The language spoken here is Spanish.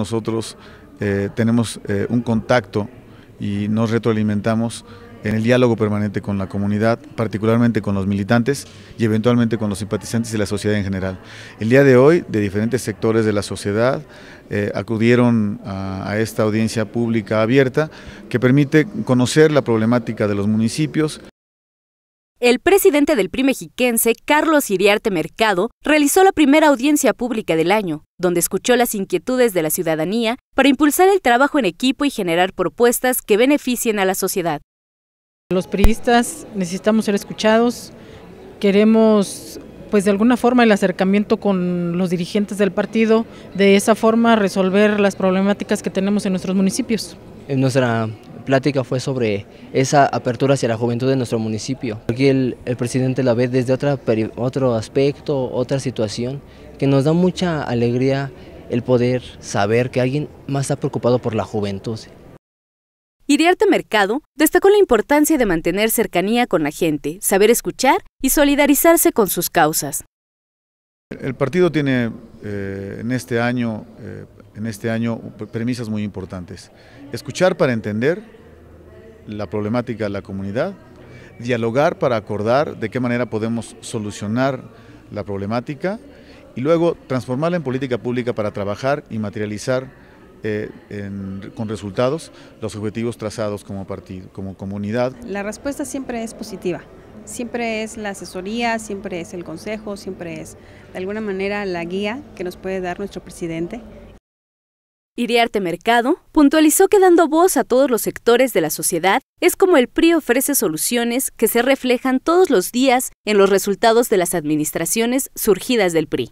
Nosotros eh, tenemos eh, un contacto y nos retroalimentamos en el diálogo permanente con la comunidad, particularmente con los militantes y eventualmente con los simpatizantes y la sociedad en general. El día de hoy, de diferentes sectores de la sociedad eh, acudieron a, a, esta audiencia pública abierta que permite conocer la problemática de los municipios, el presidente del PRI mexiquense, Carlos Iriarte Mercado, realizó la primera audiencia pública del año, donde escuchó las inquietudes de la ciudadanía para impulsar el trabajo en equipo y generar propuestas que beneficien a la sociedad. Los priistas necesitamos ser escuchados, queremos pues de alguna forma el acercamiento con los dirigentes del partido, de esa forma resolver las problemáticas que tenemos en nuestros municipios. En nuestra plática fue sobre esa apertura hacia la juventud de nuestro municipio. Aquí el, presidente la ve desde otra, otro aspecto, otra situación, que nos da mucha alegría el poder saber que alguien más está preocupado por la juventud. Iriarte Mercado destacó la importancia de mantener cercanía con la gente, saber escuchar y solidarizarse con sus causas. El partido tiene eh, en este año eh, en este año premisas muy importantes. Escuchar para entender la problemática de la comunidad, dialogar para acordar de qué manera podemos solucionar la problemática y luego transformarla en política pública para trabajar y materializar eh, con resultados los objetivos trazados como partido, como comunidad. La respuesta siempre es positiva, siempre es la asesoría, siempre es el consejo, siempre es de alguna manera la guía que nos puede dar nuestro presidente. Iriarte Mercado puntualizó que dando voz a todos los sectores de la sociedad es como el PRI ofrece soluciones que se reflejan todos los días en los resultados de las administraciones surgidas del PRI.